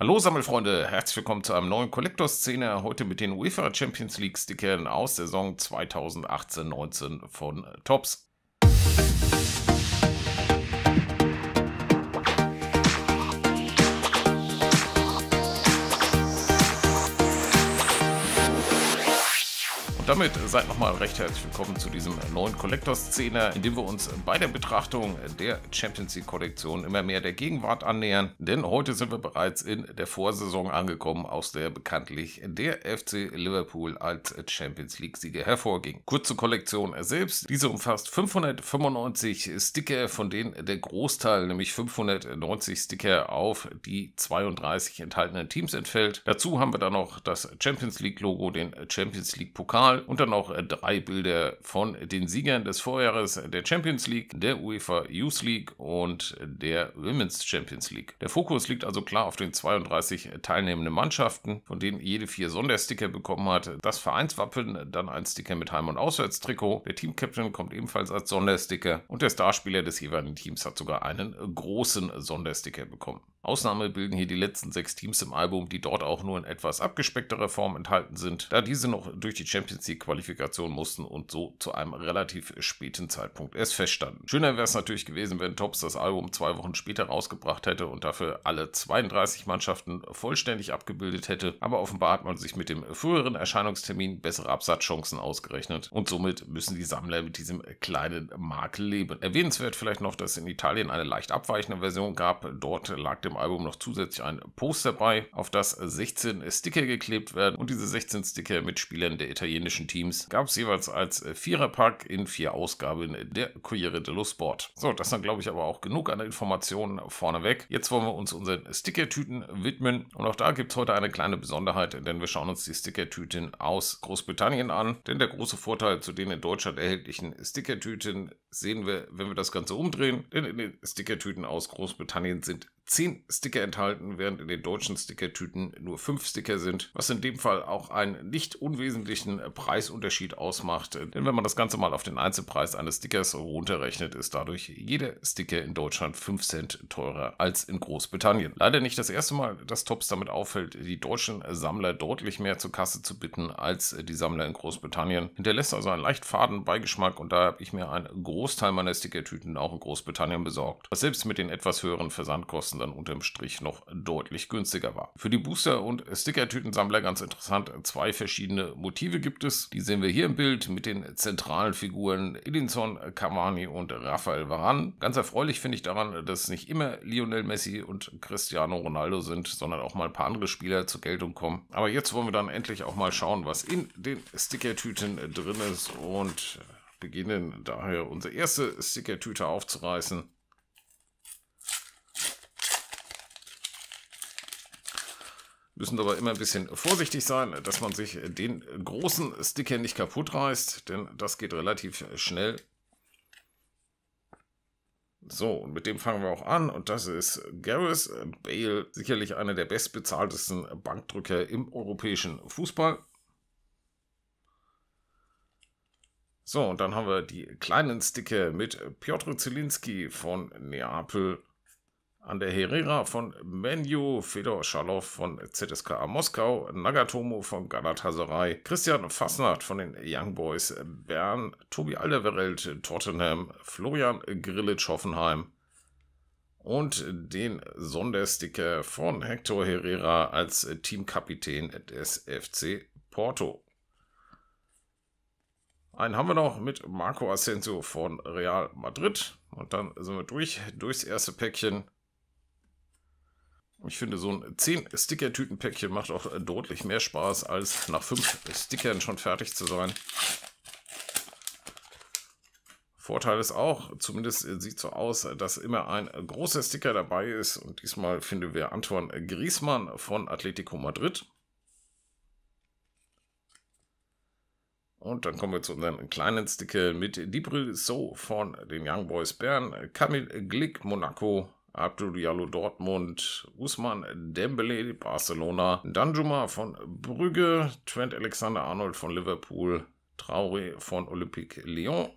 Hallo Sammelfreunde, herzlich willkommen zu einem neuen Collector-Szene, heute mit den UEFA Champions League Stickern aus der Saison 2018-19 von Tops. damit seid nochmal recht herzlich willkommen zu diesem neuen Collector-Szene, in dem wir uns bei der Betrachtung der Champions League-Kollektion immer mehr der Gegenwart annähern. Denn heute sind wir bereits in der Vorsaison angekommen, aus der bekanntlich der FC Liverpool als Champions League-Sieger hervorging. Kurze Kollektion selbst. Diese umfasst 595 Sticker, von denen der Großteil, nämlich 590 Sticker auf die 32 enthaltenen Teams entfällt. Dazu haben wir dann noch das Champions League-Logo, den Champions League-Pokal Pokal und dann noch äh, drei Bilder von den Siegern des Vorjahres äh, der Champions League, der UEFA Youth League und äh, der Women's Champions League. Der Fokus liegt also klar auf den 32 teilnehmenden Mannschaften, von denen jede vier Sondersticker bekommen hat. Das Vereinswappen, dann ein Sticker mit Heim- und Auswärtstrikot. Der Teamcaptain kommt ebenfalls als Sondersticker und der Starspieler des jeweiligen Teams hat sogar einen großen Sondersticker bekommen. Ausnahme bilden hier die letzten sechs Teams im Album, die dort auch nur in etwas abgespeckterer Form enthalten sind, da diese noch durch die Champions WEC-Qualifikation mussten und so zu einem relativ späten Zeitpunkt erst feststanden. Schöner wäre es natürlich gewesen, wenn Tops das Album zwei Wochen später rausgebracht hätte und dafür alle 32 Mannschaften vollständig abgebildet hätte, aber offenbar hat man sich mit dem früheren Erscheinungstermin bessere Absatzchancen ausgerechnet und somit müssen die Sammler mit diesem kleinen Makel leben. Erwähnenswert vielleicht noch, dass es in Italien eine leicht abweichende Version gab. Dort lag dem Album noch zusätzlich ein Poster bei, auf das 16 Sticker geklebt werden und diese 16 Sticker mit Spielern der italienischen deutschen Teams gab es jeweils als äh, Viererpack in vier Ausgaben der Corriere dello Sport. So, das dann glaube ich aber auch genug an Informationen vorneweg. Jetzt wollen wir uns unseren Stickertüten widmen und auch da gibt es heute eine kleine Besonderheit, denn wir schauen uns die Stickertüten aus Großbritannien an, denn der große Vorteil zu den in Deutschland erhältlichen Stickertüten sehen wir, wenn wir das Ganze umdrehen, denn in den Stickertüten aus Großbritannien sind 10 Sticker enthalten, während in den deutschen Stickertüten nur 5 Sticker sind, was in dem Fall auch einen nicht unwesentlichen Preisunterschied ausmacht. Denn wenn man das Ganze mal auf den Einzelpreis eines Stickers runterrechnet, ist dadurch jeder Sticker in Deutschland 5 Cent teurer als in Großbritannien. Leider nicht das erste Mal, dass Tops damit auffällt, die deutschen Sammler deutlich mehr zur Kasse zu bitten als die Sammler in Großbritannien. Hinterlässt also einen leicht faden Beigeschmack und da habe ich mir einen Großteil meiner Stickertüten auch in Großbritannien besorgt, was selbst mit den etwas höheren Versandkosten Amazon dann unterm Strich noch deutlich günstiger war. Für die Booster- und Sticker-Tütensammler ganz interessant, zwei verschiedene Motive gibt es. Die sehen wir hier im Bild mit den zentralen Figuren Edinson, Cavani und Rafael Varane. Ganz erfreulich finde ich daran, dass nicht immer Lionel Messi und Cristiano Ronaldo sind, sondern auch mal ein paar andere Spieler zur Geltung kommen. Aber jetzt wollen wir dann endlich auch mal schauen, was in den Stickertüten drin ist und beginnen daher unsere erste Stickertüte aufzureißen. Müssen aber immer ein bisschen vorsichtig sein, dass man sich den großen Sticker nicht kaputt reißt, denn das geht relativ schnell. So, und mit dem fangen wir auch an. Und das ist Gareth Bale, sicherlich einer der bestbezahltesten Bankdrücker im europäischen Fußball. So, und dann haben wir die kleinen Sticker mit Piotr Zielinski von Neapel an der Herrera von Menu, Fedor Schalow von ZSKA Moskau, Nagatomo von Galatasaray, Christian Fasnacht von den Young Boys Bern, Tobi Alderwereld Tottenham, Florian Grillitsch Hoffenheim und den Sondersticker von Hector Herrera als Teamkapitän des FC Porto. Einen haben wir noch mit Marco Asensio von Real Madrid. Und dann sind wir durch, durchs erste Päckchen. Ich finde, so ein 10 Sticker-Tütenpäckchen macht auch äh, deutlich mehr Spaß, als nach 5 Stickern schon fertig zu sein. Vorteil ist auch, zumindest äh, sieht so aus, dass immer ein äh, großer Sticker dabei ist. Und diesmal finden wir Anton Griesmann von Atletico Madrid. Und dann kommen wir zu unseren kleinen Sticker mit Dibril So von den Young Boys Bern, Kamil Glick Monaco, Abdul Diallo Dortmund, Usman Dembele Barcelona, Danjuma von Brügge, Trent Alexander-Arnold von Liverpool, Traoré von Olympique Lyon.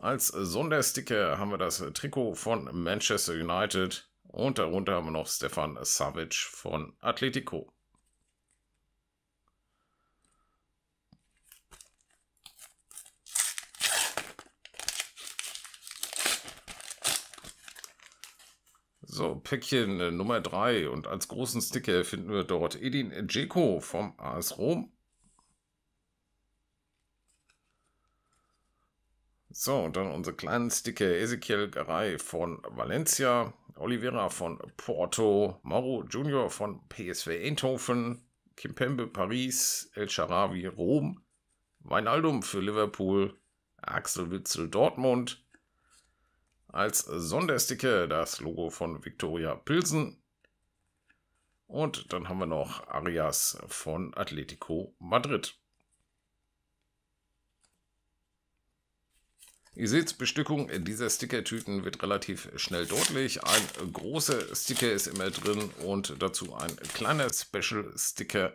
Als Sondersticker haben wir das Trikot von Manchester United und darunter haben wir noch Stefan Savage von Atletico. So, Päckchen äh, Nummer 3 und als großen Sticker finden wir dort Edin Dzeko vom AS Rom. So, und dann unsere kleinen Sticker Ezekiel Garay von Valencia, Oliveira von Porto, Mauro Junior von PSV Eindhoven, Kimpembe Paris, El Charavi Rom, Weinaldum für Liverpool, Axel Witzel Dortmund, als Sondersticke das Logo von Victoria Pilsen. Und dann haben wir noch Arias von Atletico Madrid. Ihr seht, Bestückung dieser Stickertüten wird relativ schnell deutlich. Ein großer Sticker ist immer drin und dazu ein kleiner Special Sticker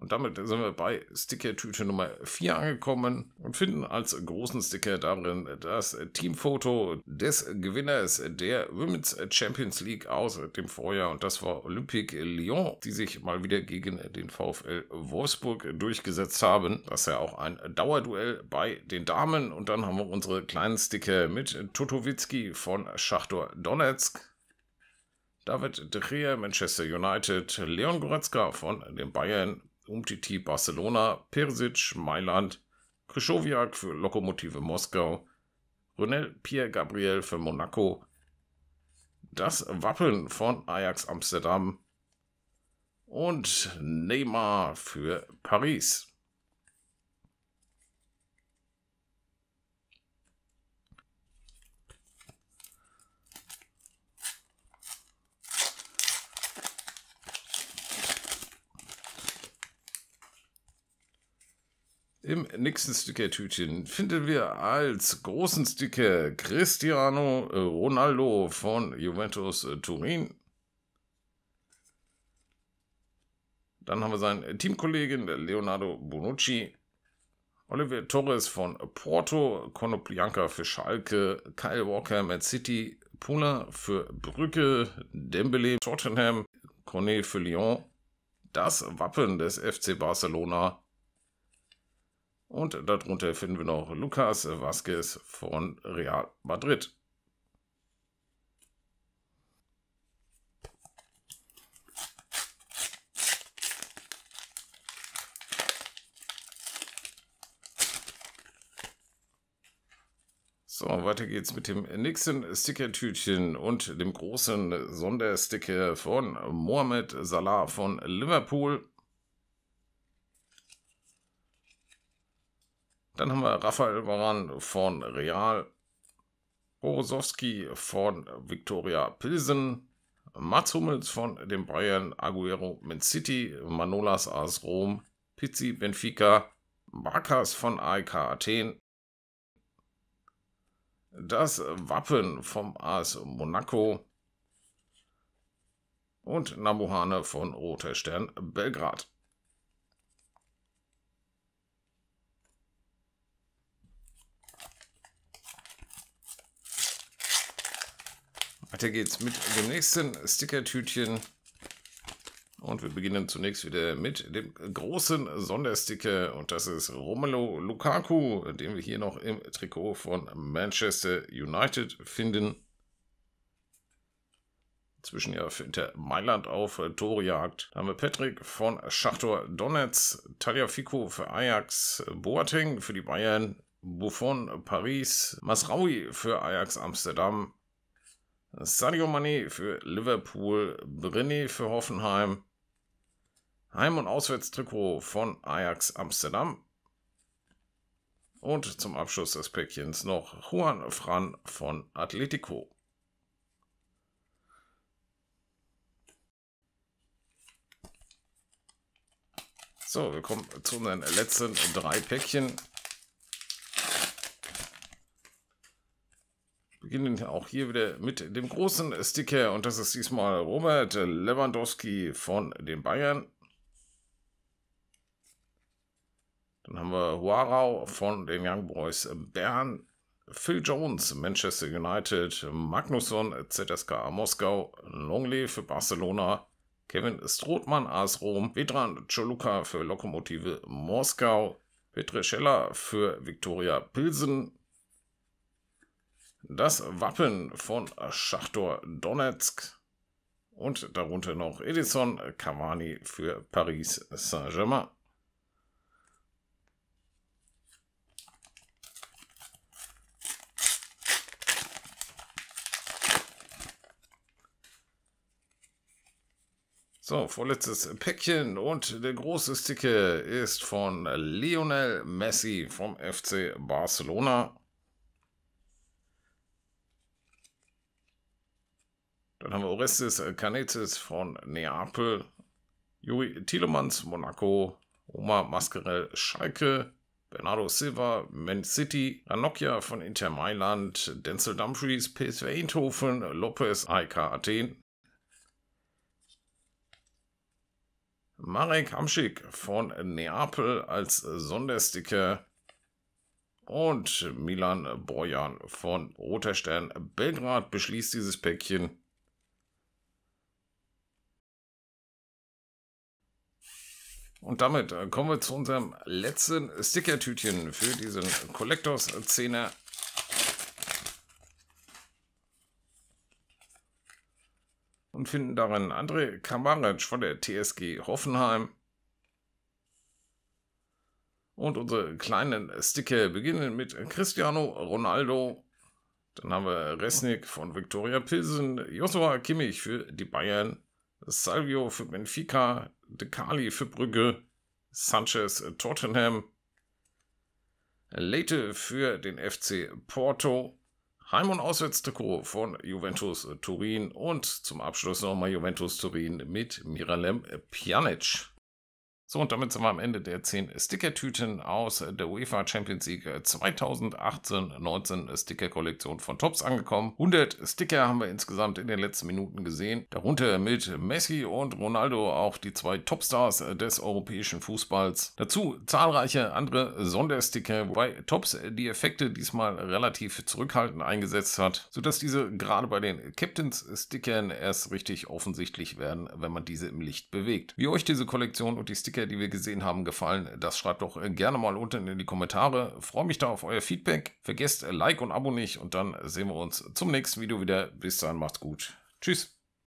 und damit sind wir bei Stickertüte Nummer 4 angekommen und finden als großen Sticker darin das Teamfoto des Gewinners der Women's Champions League aus dem Vorjahr. Und das war Olympique Lyon, die sich mal wieder gegen den VfL Wolfsburg durchgesetzt haben. Das ist ja auch ein Dauerduell bei den Damen. Und dann haben wir unsere kleinen Sticker mit Totowitzki von Schachtor Donetsk. David De Gea, Manchester United, Leon Goretzka von den Bayern, Umtiti Barcelona, Persic Mailand, Krischowiak für Lokomotive Moskau, Renel Pierre Gabriel für Monaco, das Wappen von Ajax Amsterdam und Neymar für Paris. Im nächsten Sticker-Tütchen finden wir als großen Sticker Cristiano Ronaldo von Juventus Turin. Dann haben wir seinen Teamkollegen Leonardo Bonucci, Oliver Torres von Porto, Konoplyanka für Schalke, Kyle Walker Man City, Puna für Brücke, Dembele Tottenham, Cornet für Lyon. Das Wappen des FC Barcelona und darunter finden wir noch Lukas Vazquez von Real Madrid. So, weiter geht's mit dem nächsten Stickertütchen und dem großen Sondersticker von Mohamed Salah von Liverpool. Dann haben wir Raphael Varan von Real, Orosowski von Victoria Pilsen, Mats Hummels von den Bayern, Aguero Man City, Manolas AS Rom, Pizzi Benfica, Barkas von AEK Athen, das Wappen vom AS Monaco und Nabuhane von Roter Stern Belgrad. Weiter geht's mit dem nächsten Stickertütchen. Und wir beginnen zunächst wieder mit dem großen Sondersticker und das ist Romelu Lukaku, den wir hier noch im Trikot von Manchester United finden. Zwischen ja für Inter Mailand auf Torejagd. Da haben wir Patrick von Schachtor Donetsk, Taliafico für Ajax, Boateng für die Bayern, Buffon Paris, Masraui für Ajax Amsterdam, Sadio Mané für Liverpool, Brené für Hoffenheim, Heim- und Auswärtstrikot von Ajax Amsterdam und zum Abschluss des Päckchens noch Juan Fran von Atletico. So, wir kommen zu unseren letzten drei Päckchen. beginnen auch hier wieder mit dem großen Sticker und das ist diesmal Robert Lewandowski von den Bayern. Dann haben wir Warau von den Young Boys Bern, Phil Jones, Manchester United, Magnusson, ZSKA Moskau, Longley für Barcelona, Kevin Strothmann, AS Rom, Vedran Choluka für Lokomotive Moskau, Petri Scheller für Viktoria Pilsen, das Wappen von Schachtor Donetsk und darunter noch Edison Cavani für Paris Saint-Germain. So, vorletztes Päckchen und der große Sticker ist von Lionel Messi vom FC Barcelona. Orestes Kanetes von Neapel, Juri Tielemans, Monaco, Oma Mascarell, Schalke, Bernardo Silva, Man City, Ranocchia von Inter Mailand, Denzel Dumfries, PSV Eindhoven, Lopez, AEK Athen, Marek Hamschik von Neapel als Sondersticker und Milan Bojan von Roter Stern Belgrad beschließt dieses Päckchen. Und damit äh, kommen wir zu unserem letzten Sticker-Tütchen für diesen Collectors 10 Und finden darin André Kamaric von der TSG Hoffenheim. Und unsere kleinen Sticker beginnen mit Cristiano Ronaldo. Dann haben wir Resnik von Viktoria Pilsen, Joshua Kimmich für die Bayern, Salvio für Benfica, De Cali für Brügge, Sanchez äh, Tottenham, Leite für den FC Porto, Heim- und Auswärtstrikot von Juventus äh, Turin und zum Abschluss nochmal Juventus Turin mit Miralem Pjanic. So, und damit sind wir am Ende der 10 Sticker-Tüten aus der UEFA Champions League 2018-19 äh, Sticker-Kollektion von Tops angekommen. 100 Sticker haben wir insgesamt in den letzten Minuten gesehen, darunter mit Messi und Ronaldo auch die zwei Topstars äh, des europäischen Fußballs. Dazu zahlreiche andere Sondersticker, wobei Tops äh, die Effekte diesmal relativ zurückhaltend eingesetzt hat, sodass diese gerade bei den Captains-Stickern erst richtig offensichtlich werden, wenn man diese im Licht bewegt. Wie euch diese Kollektion und die Sticker Einblicke, die wir gesehen haben, gefallen? Das schreibt doch äh, gerne mal unten in die Kommentare. freue mich da auf euer Feedback. Vergesst äh, Like und Abo nicht und dann sehen wir uns zum nächsten Video wieder. Bis dann, macht's gut. Tschüss.